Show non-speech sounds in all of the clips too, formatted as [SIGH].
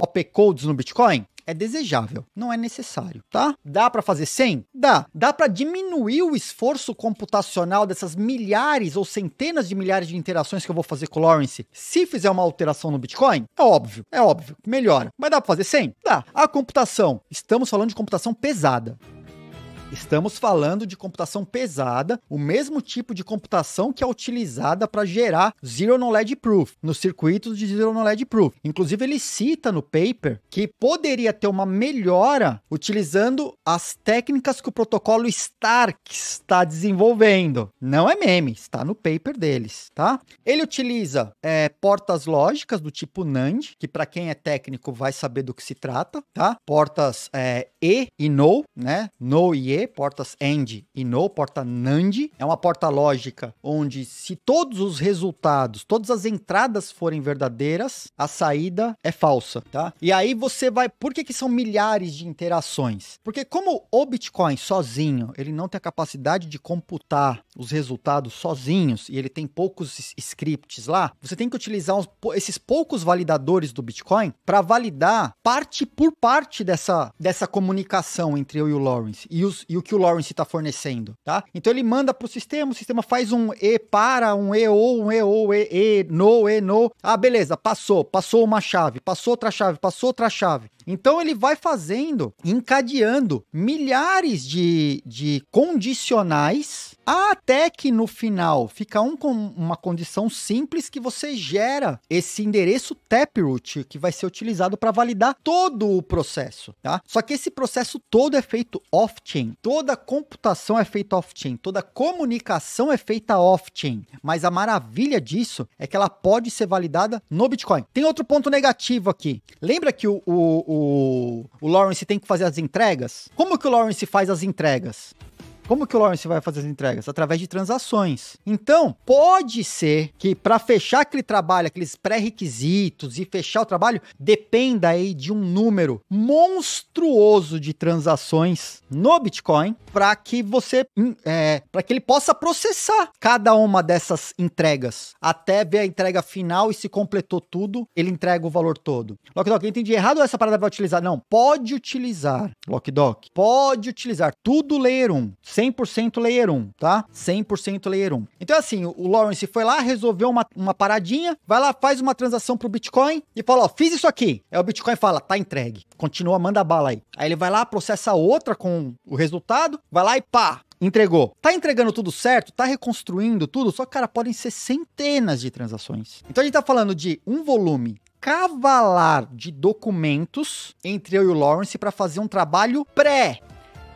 OP Codes no Bitcoin? É desejável, não é necessário, tá? Dá para fazer sem? Dá. Dá para diminuir o esforço computacional dessas milhares ou centenas de milhares de interações que eu vou fazer com o Lawrence se fizer uma alteração no Bitcoin? É óbvio, é óbvio, melhora. Mas dá para fazer sem? Dá. A computação, estamos falando de computação pesada. Estamos falando de computação pesada, o mesmo tipo de computação que é utilizada para gerar Zero Knowledge Proof, nos circuitos de Zero Knowledge Proof. Inclusive, ele cita no paper que poderia ter uma melhora utilizando as técnicas que o protocolo Stark está desenvolvendo. Não é meme, está no paper deles, tá? Ele utiliza é, portas lógicas do tipo NAND, que para quem é técnico vai saber do que se trata, tá? Portas é, e e No, né? No e E, portas AND e No, porta NAND. É uma porta lógica onde se todos os resultados, todas as entradas forem verdadeiras, a saída é falsa, tá? E aí você vai... Por que que são milhares de interações? Porque como o Bitcoin sozinho, ele não tem a capacidade de computar os resultados sozinhos e ele tem poucos scripts lá, você tem que utilizar esses poucos validadores do Bitcoin para validar parte por parte dessa, dessa comunidade comunicação entre eu e o Lawrence e, os, e o que o Lawrence está fornecendo, tá? Então ele manda para o sistema, o sistema faz um E para, um E ou, um E ou, E, E, no, E, no. Ah, beleza, passou, passou uma chave, passou outra chave, passou outra chave. Então ele vai fazendo, encadeando milhares de, de condicionais até que no final fica um com uma condição simples que você gera esse endereço taproot que vai ser utilizado para validar todo o processo, tá? Só que esse processo todo é feito off-chain, toda computação é feita off-chain, toda comunicação é feita off-chain. Mas a maravilha disso é que ela pode ser validada no Bitcoin. Tem outro ponto negativo aqui. Lembra que o, o, o, o Lawrence tem que fazer as entregas? Como que o Lawrence faz as entregas? Como que o Lawrence vai fazer as entregas? Através de transações. Então, pode ser que para fechar aquele trabalho, aqueles pré-requisitos e fechar o trabalho, dependa aí de um número monstruoso de transações no Bitcoin para que você, hum, é, para que ele possa processar cada uma dessas entregas até ver a entrega final e se completou tudo, ele entrega o valor todo. LockDoc, eu entendi errado essa parada vai utilizar? Não, pode utilizar, LockDoc, pode utilizar tudo layer 1 100% layer 1, tá? 100% layer 1. Então, assim, o Lawrence foi lá, resolveu uma, uma paradinha, vai lá, faz uma transação pro Bitcoin e fala, ó, fiz isso aqui. Aí o Bitcoin fala, tá entregue. Continua, manda bala aí. Aí ele vai lá, processa outra com o resultado, vai lá e pá, entregou. Tá entregando tudo certo, tá reconstruindo tudo, só que, cara, podem ser centenas de transações. Então a gente tá falando de um volume cavalar de documentos entre eu e o Lawrence para fazer um trabalho pré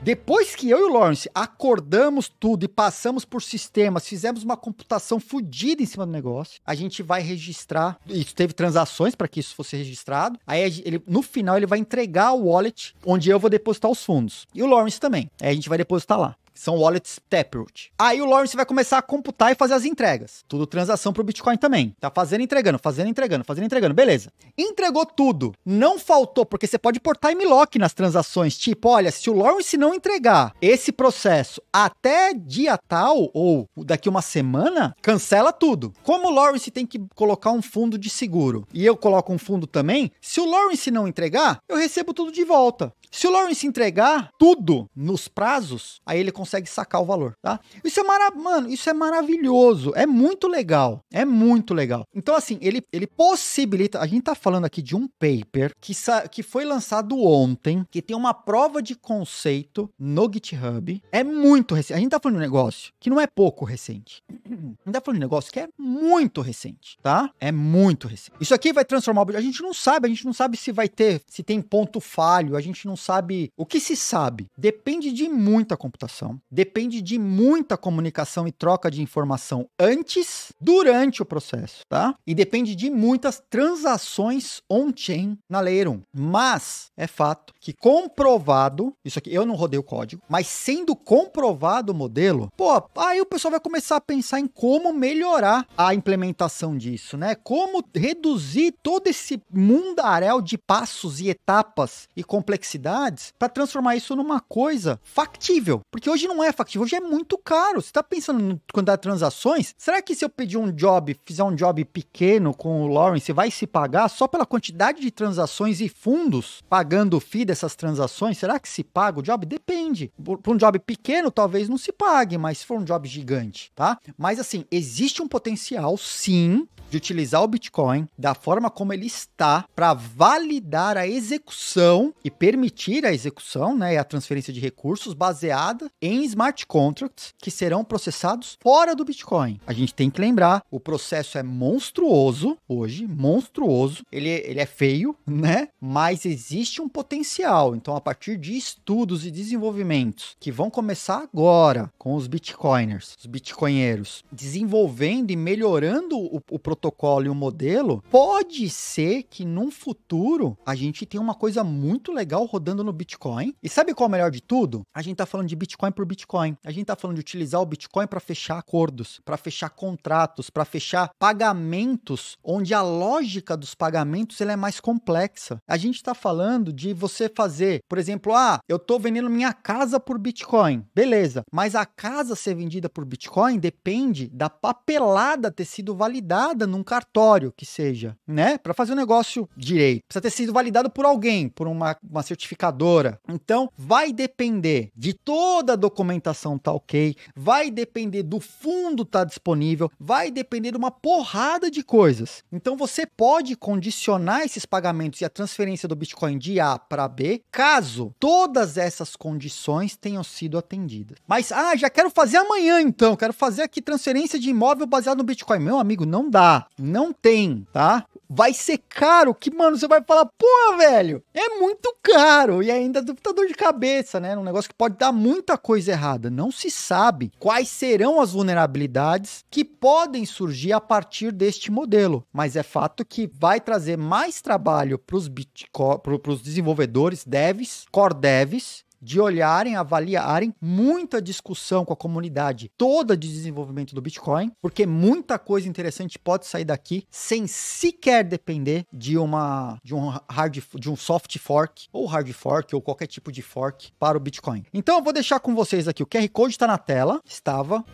depois que eu e o Lawrence acordamos tudo e passamos por sistemas, fizemos uma computação fodida em cima do negócio, a gente vai registrar. Isso teve transações para que isso fosse registrado. Aí ele, no final ele vai entregar o wallet onde eu vou depositar os fundos. E o Lawrence também. Aí a gente vai depositar lá. São wallets Taproot. Aí o Lawrence vai começar a computar e fazer as entregas. Tudo transação para o Bitcoin também. Tá fazendo, entregando, fazendo, entregando, fazendo, entregando. Beleza. Entregou tudo. Não faltou, porque você pode pôr time lock nas transações. Tipo, olha, se o Lawrence não entregar esse processo até dia tal ou daqui uma semana, cancela tudo. Como o Lawrence tem que colocar um fundo de seguro e eu coloco um fundo também, se o Lawrence não entregar, eu recebo tudo de volta. Se o Lawrence entregar tudo nos prazos, aí ele consegue consegue sacar o valor, tá? Isso é mara... mano, isso é maravilhoso, é muito legal, é muito legal. Então assim, ele, ele possibilita, a gente tá falando aqui de um paper que, sa... que foi lançado ontem, que tem uma prova de conceito no GitHub, é muito recente. A gente tá falando de um negócio que não é pouco recente. A gente tá falando de um negócio que é muito recente, tá? É muito recente. Isso aqui vai transformar o a gente não sabe, a gente não sabe se vai ter, se tem ponto falho, a gente não sabe o que se sabe. Depende de muita computação depende de muita comunicação e troca de informação antes, durante o processo, tá? E depende de muitas transações on-chain na Layer 1. Mas é fato que comprovado, isso aqui eu não rodei o código, mas sendo comprovado o modelo, pô, aí o pessoal vai começar a pensar em como melhorar a implementação disso, né? Como reduzir todo esse mundaréu de passos e etapas e complexidades para transformar isso numa coisa factível. Porque hoje hoje não é factível, hoje é muito caro. Você está pensando no quantidade de transações? Será que se eu pedir um job, fizer um job pequeno com o Lawrence, vai se pagar só pela quantidade de transações e fundos pagando o FII dessas transações? Será que se paga o job? Depende. Para um job pequeno, talvez não se pague, mas se for um job gigante, tá? Mas assim, existe um potencial, sim, de utilizar o Bitcoin da forma como ele está para validar a execução e permitir a execução, né, e a transferência de recursos baseada em em smart contracts que serão processados fora do Bitcoin. A gente tem que lembrar, o processo é monstruoso hoje, monstruoso. Ele, é, ele é feio, né? Mas existe um potencial. Então, a partir de estudos e desenvolvimentos que vão começar agora com os Bitcoiners, os Bitcoinheiros, desenvolvendo e melhorando o, o protocolo e o modelo, pode ser que num futuro a gente tenha uma coisa muito legal rodando no Bitcoin. E sabe qual é o melhor de tudo? A gente tá falando de Bitcoin por por Bitcoin. A gente está falando de utilizar o Bitcoin para fechar acordos, para fechar contratos, para fechar pagamentos, onde a lógica dos pagamentos ela é mais complexa. A gente está falando de você fazer, por exemplo, ah, eu estou vendendo minha casa por Bitcoin, beleza? Mas a casa ser vendida por Bitcoin depende da papelada ter sido validada num cartório, que seja, né? Para fazer o um negócio direito, precisa ter sido validado por alguém, por uma, uma certificadora. Então, vai depender de toda a documentação tá ok, vai depender do fundo tá disponível, vai depender de uma porrada de coisas. Então você pode condicionar esses pagamentos e a transferência do Bitcoin de A para B, caso todas essas condições tenham sido atendidas. Mas ah, já quero fazer amanhã então, quero fazer aqui transferência de imóvel baseado no Bitcoin. Meu amigo, não dá, não tem, tá? Vai ser caro que, mano, você vai falar, pô, velho, é muito caro e ainda tá dor de cabeça, né? Um negócio que pode dar muita coisa coisa errada, não se sabe quais serão as vulnerabilidades que podem surgir a partir deste modelo, mas é fato que vai trazer mais trabalho para os desenvolvedores, devs, core devs, de olharem, avaliarem muita discussão com a comunidade toda de desenvolvimento do Bitcoin, porque muita coisa interessante pode sair daqui sem sequer depender de uma de um hard de um soft fork ou hard fork ou qualquer tipo de fork para o Bitcoin. Então eu vou deixar com vocês aqui o QR Code está na tela, estava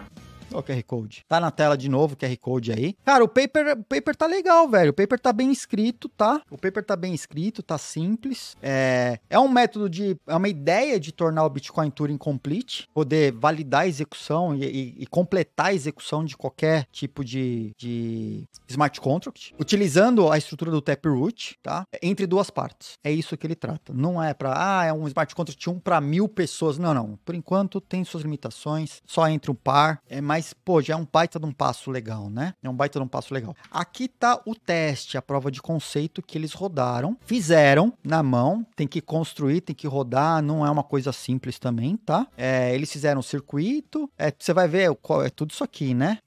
Olha o QR Code. Tá na tela de novo o QR Code aí. Cara, o paper, o paper tá legal, velho. O paper tá bem escrito, tá? O paper tá bem escrito, tá simples. É, é um método de. É uma ideia de tornar o Bitcoin Turing complete, poder validar a execução e, e, e completar a execução de qualquer tipo de, de smart contract, utilizando a estrutura do Taproot, tá? Entre duas partes. É isso que ele trata. Não é para, ah, é um smart contract 1 para mil pessoas. Não, não. Por enquanto tem suas limitações, só entre um par. É mais mas, pô, já é um baita de um passo legal, né? É um baita de um passo legal. Aqui tá o teste, a prova de conceito que eles rodaram, fizeram na mão, tem que construir, tem que rodar, não é uma coisa simples também, tá? É, eles fizeram um circuito, é, você vai ver qual é tudo isso aqui, né?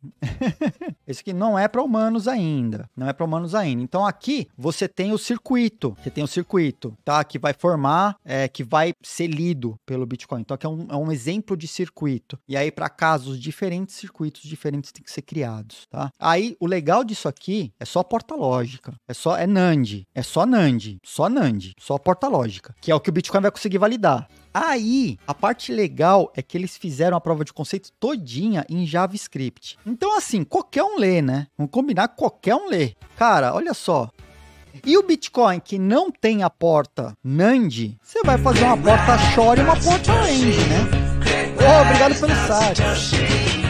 Esse [LAUGHS] aqui não é para humanos ainda, não é para humanos ainda. Então aqui você tem o circuito, você tem o circuito, tá? Que vai formar, é, que vai ser lido pelo Bitcoin. Então aqui é um, é um exemplo de circuito. E aí para casos diferentes circuitos diferentes têm que ser criados, tá? Aí, o legal disso aqui é só porta lógica, é só é NAND, é só NAND, só NAND, só porta lógica, que é o que o Bitcoin vai conseguir validar. Aí, a parte legal é que eles fizeram a prova de conceito todinha em JavaScript. Então, assim, qualquer um lê, né? Vamos combinar, qualquer um lê. Cara, olha só. E o Bitcoin que não tem a porta NAND, você vai fazer uma porta Shore e uma porta END, né? Oh, obrigado pelo site.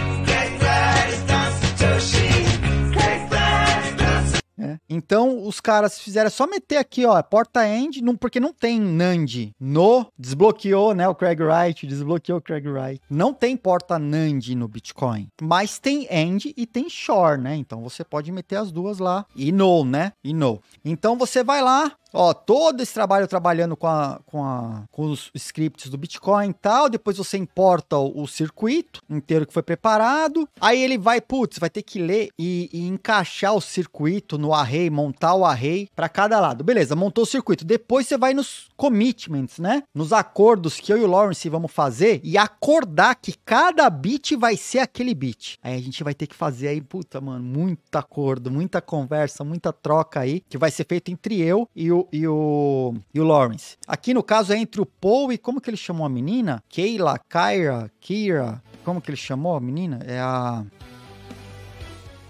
É. Então os caras fizeram só meter aqui, ó, porta end, não, porque não tem NAND no desbloqueou, né, o Craig Wright, desbloqueou o Craig Wright. Não tem porta NAND no Bitcoin, mas tem end e tem shore, né? Então você pode meter as duas lá e no, né? E no. Então você vai lá, Ó, todo esse trabalho trabalhando com, a, com, a, com os scripts do Bitcoin e tal. Depois você importa o, o, circuito inteiro que foi preparado. Aí ele vai, putz, vai ter que ler e, e encaixar o circuito no array, montar o array para cada lado. Beleza, montou o circuito. Depois você vai nos commitments, né? Nos acordos que eu e o Lawrence vamos fazer e acordar que cada bit vai ser aquele bit. Aí a gente vai ter que fazer aí, puta, mano, muito acordo, muita conversa, muita troca aí que vai ser feito entre eu e o e o, e o Lawrence. Aqui no caso é entre o Paul e como que ele chamou a menina? Keila, Kyra, Kira. Como que ele chamou a menina? É a.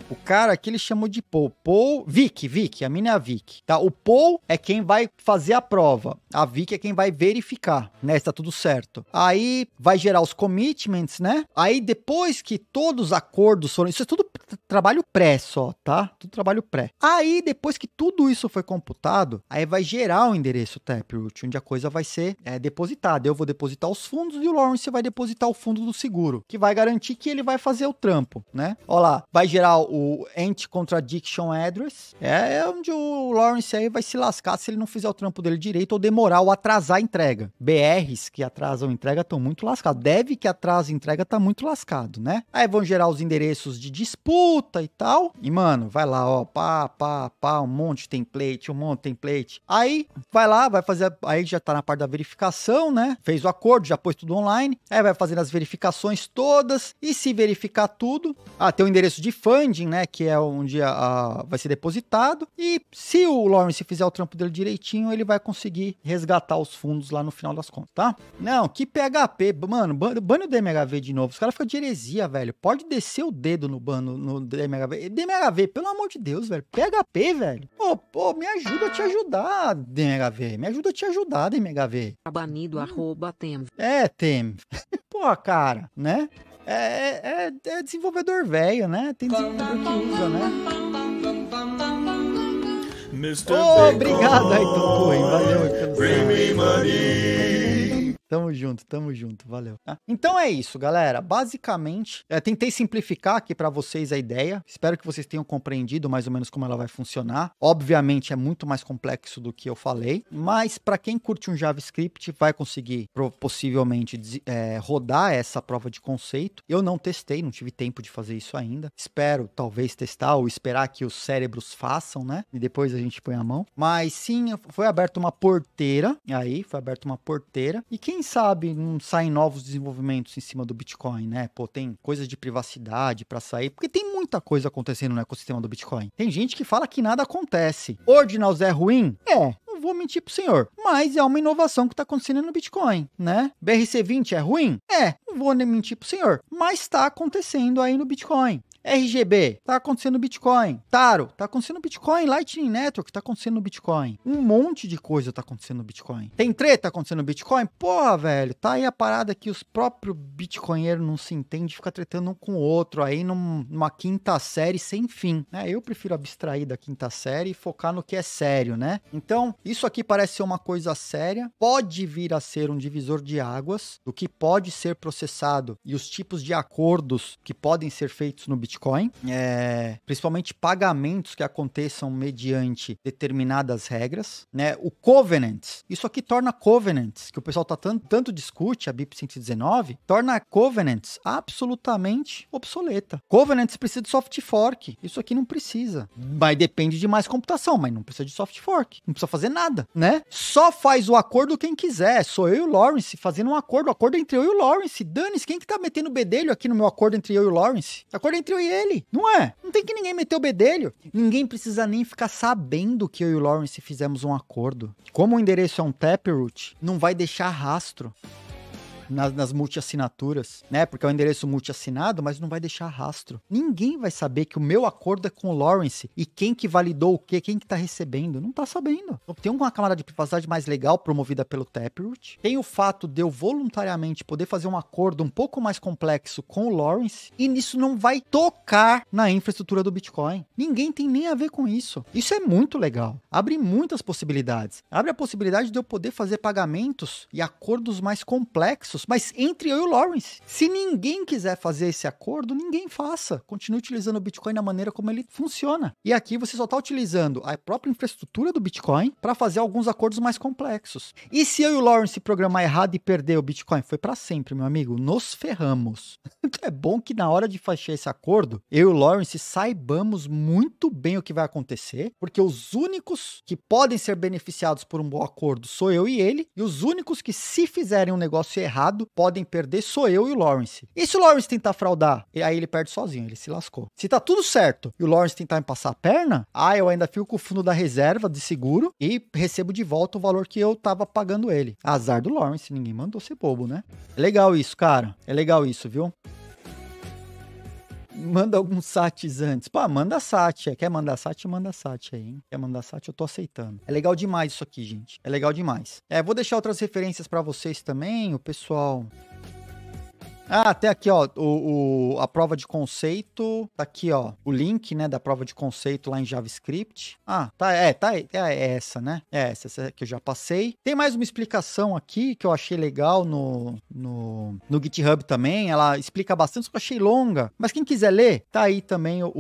O cara aqui ele chamou de Paul. Paul, Vic, Vic, a menina é a Vic, tá? O Paul é quem vai fazer a prova. A VIC é quem vai verificar, né? Está tudo certo. Aí vai gerar os commitments, né? Aí depois que todos os acordos foram. Isso é tudo trabalho pré só, tá? Tudo trabalho pré. Aí depois que tudo isso foi computado, aí vai gerar o endereço Taproot, onde a coisa vai ser é, depositada. Eu vou depositar os fundos e o Lawrence vai depositar o fundo do seguro, que vai garantir que ele vai fazer o trampo, né? Olha lá, vai gerar o anti Contradiction Address. É, é onde o Lawrence aí vai se lascar se ele não fizer o trampo dele direito ou demorar moral atrasar a entrega. BRs que atrasam a entrega estão muito lascados. Deve que atrasa a entrega tá muito lascado, né? Aí vão gerar os endereços de disputa e tal. E, mano, vai lá, ó, pá, pá, pá, um monte de template, um monte de template. Aí vai lá, vai fazer. Aí já tá na parte da verificação, né? Fez o acordo, já pôs tudo online. Aí vai fazendo as verificações todas. E se verificar tudo, ah, tem o endereço de funding, né? Que é onde a, a vai ser depositado. E se o Lawrence fizer o trampo dele direitinho, ele vai conseguir resgatar os fundos lá no final das contas, tá? Não, que PHP, mano, bane o DMHV de novo. Os caras ficam de heresia, velho. Pode descer o dedo no bano no DMHV. Eh, DMHV, pelo amor de Deus, velho. PHP, velho. Pô, pô, me ajuda a te ajudar, DMHV. Me ajuda a te ajudar, DMHV. Banido, hum. arroba, tem. É, tem. [LAUGHS] pô, cara, né? É, é, é, é desenvolvedor velho, né? Tem desenvolvedor que usa, né? Mr. Oh, obrigado, Ayrton Cohen. Valeu, Bring me money. Tamo junto, tamo junto, valeu. Ah, então é isso, galera. Basicamente, é, tentei simplificar aqui para vocês a ideia. Espero que vocês tenham compreendido mais ou menos como ela vai funcionar. Obviamente é muito mais complexo do que eu falei, mas para quem curte um JavaScript vai conseguir possivelmente é, rodar essa prova de conceito. Eu não testei, não tive tempo de fazer isso ainda. Espero talvez testar ou esperar que os cérebros façam, né? E depois a gente põe a mão. Mas sim, foi aberta uma porteira aí, foi aberta uma porteira. E quem quem sabe não saem novos desenvolvimentos em cima do Bitcoin, né? Pô, tem coisas de privacidade para sair, porque tem muita coisa acontecendo no ecossistema do Bitcoin. Tem gente que fala que nada acontece. Ordinals é ruim? É, não vou mentir pro senhor. Mas é uma inovação que tá acontecendo no Bitcoin, né? BRC20 é ruim? É, não vou nem mentir pro senhor. Mas tá acontecendo aí no Bitcoin. RGB, tá acontecendo Bitcoin. Taro, tá acontecendo Bitcoin. Lightning Network, tá acontecendo Bitcoin. Um monte de coisa tá acontecendo no Bitcoin. Tem treta acontecendo no Bitcoin? Porra, velho, tá aí a parada que os próprios bitcoinheiros não se entendem, ficam tretando um com o outro aí num, numa quinta série sem fim, né? Eu prefiro abstrair da quinta série e focar no que é sério, né? Então, isso aqui parece ser uma coisa séria, pode vir a ser um divisor de águas do que pode ser processado e os tipos de acordos que podem ser feitos no Bitcoin Bitcoin, é, principalmente pagamentos que aconteçam mediante determinadas regras, né? O covenant, isso aqui torna covenants, que o pessoal tá tanto, tanto discute, a BIP 119, torna covenants absolutamente obsoleta. Covenants precisa de soft fork, isso aqui não precisa. Mas depende de mais computação, mas não precisa de soft fork, não precisa fazer nada, né? Só faz o acordo quem quiser, sou eu e o Lawrence fazendo um acordo, um acordo é entre eu e o Lawrence. Dane-se, quem que tá metendo bedelho aqui no meu acordo entre eu e o Lawrence? Acordo entre eu ele, não é? Não tem que ninguém meter o bedelho. Ninguém precisa nem ficar sabendo que eu e o Lawrence fizemos um acordo. Como o endereço é um taproot, não vai deixar rastro nas, nas multiassinaturas, né? Porque é um endereço multiassinado, mas não vai deixar rastro. Ninguém vai saber que o meu acordo é com o Lawrence e quem que validou o quê, quem que tá recebendo. Não tá sabendo. Então, tem uma camada de privacidade mais legal promovida pelo Taproot. Tem o fato de eu voluntariamente poder fazer um acordo um pouco mais complexo com o Lawrence e nisso não vai tocar na infraestrutura do Bitcoin. Ninguém tem nem a ver com isso. Isso é muito legal. Abre muitas possibilidades. Abre a possibilidade de eu poder fazer pagamentos e acordos mais complexos mas entre eu e o Lawrence. Se ninguém quiser fazer esse acordo, ninguém faça. Continue utilizando o Bitcoin da maneira como ele funciona. E aqui você só está utilizando a própria infraestrutura do Bitcoin para fazer alguns acordos mais complexos. E se eu e o Lawrence programar errado e perder o Bitcoin? Foi para sempre, meu amigo. Nos ferramos. [LAUGHS] Então é bom que na hora de fechar esse acordo, eu e o Lawrence saibamos muito bem o que vai acontecer, porque os únicos que podem ser beneficiados por um bom acordo sou eu e ele, e os únicos que se fizerem um negócio errado, errado, podem perder sou eu e o Lawrence. E se o Lawrence tentar fraudar? E aí ele perde sozinho, ele se lascou. Se tá tudo certo e o Lawrence tentar me passar a perna, ah, eu ainda fico com o fundo da reserva de seguro e recebo de volta o valor que eu tava pagando ele. Azar do Lawrence, ninguém mandou ser bobo, né? É legal isso, cara. É legal isso, viu? manda alguns sats antes. Pô, manda sat. É. Quer mandar sat? Manda sat aí, hein? Quer mandar sat? Eu tô aceitando. É legal demais isso aqui, gente. É legal demais. É, vou deixar outras referências para vocês também, o pessoal. Ah, tem aqui, ó, o, o, a prova de conceito. Tá aqui, ó, o link, né, da prova de conceito lá em JavaScript. Ah, tá, é, tá, é, é essa, né? É essa, essa que eu já passei. Tem mais uma explicação aqui que eu achei legal no, no, no GitHub também. Ela explica bastante, só que eu achei longa. Mas quem quiser ler, tá aí também o,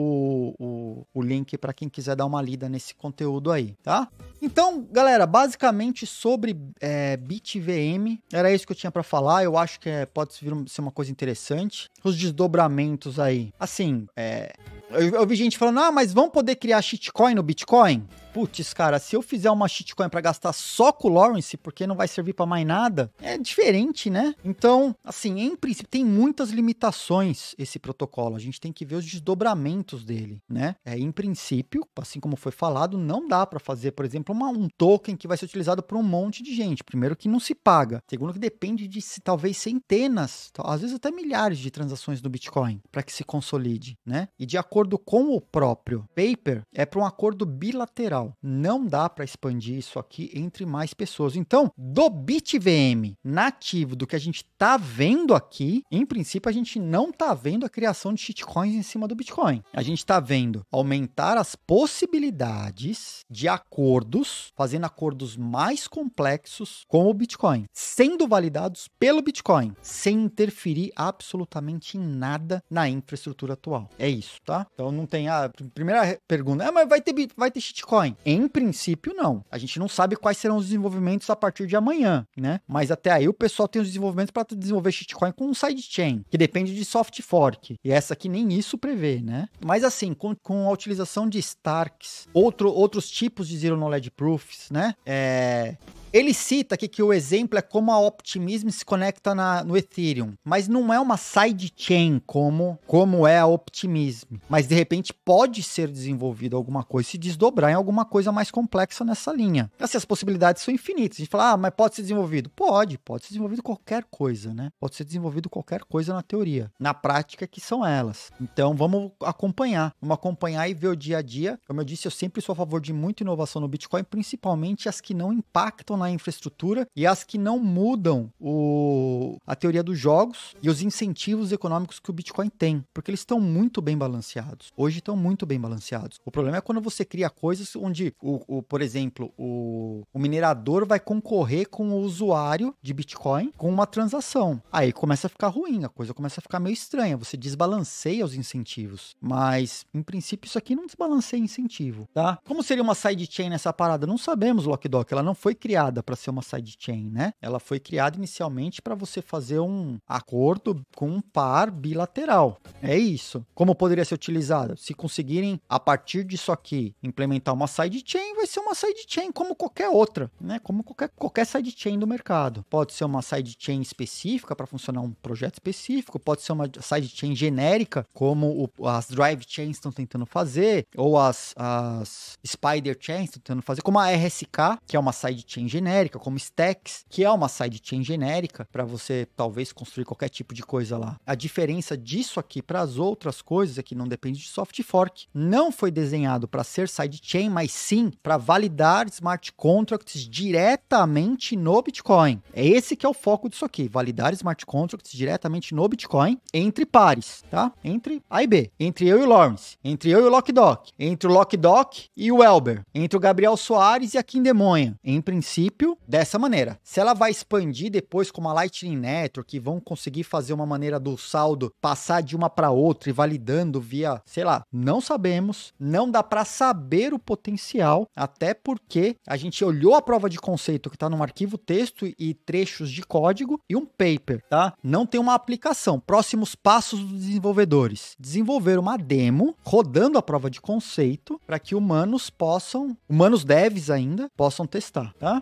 o, o link para quem quiser dar uma lida nesse conteúdo aí, tá? Então, galera, basicamente sobre é, BitVM, era isso que eu tinha para falar. Eu acho que é, pode vir, ser uma coisa coisa interessante. Os desdobramentos aí. Assim, é, eu, eu vi gente falando, ah, mas vão poder criar shitcoin no Bitcoin? Putz, cara, se eu fizer uma shitcoin para gastar só com o Lawrence, porque não vai servir para mais nada, é diferente, né? Então, assim, em princípio, tem muitas limitações esse protocolo. A gente tem que ver os desdobramentos dele, né? É, em princípio, assim como foi falado, não dá para fazer, por exemplo, uma, um token que vai ser utilizado por um monte de gente. Primeiro, que não se paga. Segundo, que depende de se talvez centenas, às vezes até milhares de transações do Bitcoin para que se consolide, né? E de acordo acordo com o próprio paper é para um acordo bilateral. Não dá para expandir isso aqui entre mais pessoas. Então, do BitVM nativo do que a gente está vendo aqui, em princípio a gente não está vendo a criação de shitcoins em cima do Bitcoin. A gente está vendo aumentar as possibilidades de acordos, fazendo acordos mais complexos com o Bitcoin, sendo validados pelo Bitcoin, sem interferir absolutamente em nada na infraestrutura atual. É isso, tá? Então não tem a ah, primeira pergunta, é mas vai ter vai ter shitcoin? Em princípio não. A gente não sabe quais serão os desenvolvimentos a partir de amanhã, né? Mas até aí o pessoal tem os desenvolvimentos para desenvolver shitcoin com um sidechain, que depende de soft fork. E essa aqui nem isso prevê, né? Mas assim, com, com a utilização de Starks, outro, outros tipos de zero knowledge proofs, né? É, ele cita aqui que o exemplo é como a Optimism se conecta na, no Ethereum, mas não é uma sidechain como, como é a Optimism. Mas de repente pode ser desenvolvida alguma coisa, se desdobrar em alguma coisa mais complexa nessa linha. Assim, as possibilidades são infinitas. A gente fala, ah, mas pode ser desenvolvido? Pode, pode ser desenvolvido qualquer coisa, né? Pode ser desenvolvido qualquer coisa na teoria. Na prática, que são elas. Então vamos acompanhar. Vamos acompanhar e ver o dia a dia. Como eu disse, eu sempre sou a favor de muita inovação no Bitcoin, principalmente as que não impactam na infraestrutura e as que não mudam o, a teoria dos jogos e os incentivos econômicos que o Bitcoin tem, porque eles estão muito bem balanceados. Hoje estão muito bem balanceados. O problema é quando você cria coisas onde, o, o por exemplo, o, o minerador vai concorrer com o usuário de Bitcoin com uma transação. Aí começa a ficar ruim, a coisa começa a ficar meio estranha. Você desbalanceia os incentivos. Mas, em princípio, isso aqui não desbalanceia incentivo, tá? Como seria uma sidechain nessa parada? Não sabemos, Lockdock. Ela não foi criada criada para ser uma sidechain, né? Ela foi criada inicialmente para você fazer um acordo com um par bilateral. É isso. Como poderia ser utilizada? Se conseguirem, a partir disso aqui, implementar uma sidechain, vai ser uma sidechain como qualquer outra, né? Como qualquer, qualquer sidechain do mercado. Pode ser uma sidechain específica para funcionar um projeto específico, pode ser uma sidechain genérica, como o, as drive chains estão tentando fazer, ou as, as spider chains estão tentando fazer, como a RSK, que é uma sidechain genérica genérica, como Stacks, que é uma sidechain genérica para você talvez construir qualquer tipo de coisa lá. A diferença disso aqui para as outras coisas é que não depende de soft fork. Não foi desenhado para ser sidechain, mas sim para validar smart contracts diretamente no Bitcoin. É esse que é o foco disso aqui, validar smart contracts diretamente no Bitcoin entre pares, tá? Entre A e B, entre eu e o Lawrence, entre eu e o LockDoc, entre o LockDoc e o Elber, entre o Gabriel Soares e a Quindemonha. Em princípio princípio dessa maneira. Se ela vai expandir depois como a Lightning Network, que vão conseguir fazer uma maneira do saldo passar de uma para outra e validando via, sei lá, não sabemos, não dá para saber o potencial, até porque a gente olhou a prova de conceito que está num arquivo texto e trechos de código e um paper, tá? Não tem uma aplicação. Próximos passos dos desenvolvedores: desenvolver uma demo rodando a prova de conceito para que humanos possam, humanos devs ainda, possam testar, tá?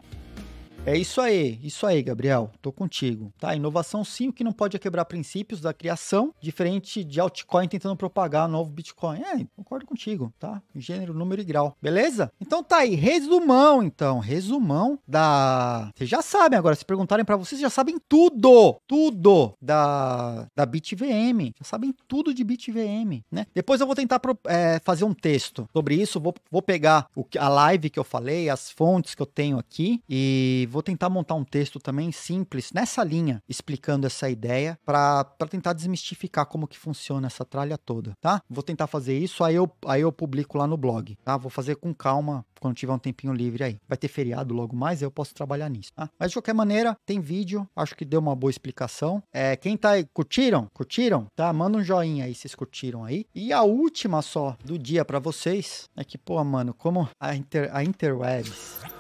É isso aí, isso aí, Gabriel. Tô contigo. Tá, inovação sim, o que não pode é quebrar princípios da criação, diferente de altcoin tentando propagar um novo Bitcoin. É, concordo contigo, tá? Gênero, número e grau. Beleza? Então tá aí, resumão então, resumão da... Vocês já sabem agora, se perguntarem para vocês, já sabem tudo, tudo da, da BitVM. Já sabem tudo de BitVM, né? Depois eu vou tentar pro... é, fazer um texto sobre isso, vou, vou pegar o... a live que eu falei, as fontes que eu tenho aqui e vou vou tentar montar um texto também simples nessa linha, explicando essa ideia para tentar desmistificar como que funciona essa tralha toda, tá? Vou tentar fazer isso, aí eu, aí eu publico lá no blog, tá? Vou fazer com calma quando tiver um tempinho livre aí. Vai ter feriado logo mais, eu posso trabalhar nisso, tá? Mas de qualquer maneira, tem vídeo, acho que deu uma boa explicação. É, quem tá aí, curtiram? Curtiram? Tá? Manda um joinha aí se vocês curtiram aí. E a última só do dia para vocês é que, pô, mano, como a, inter, a interwebs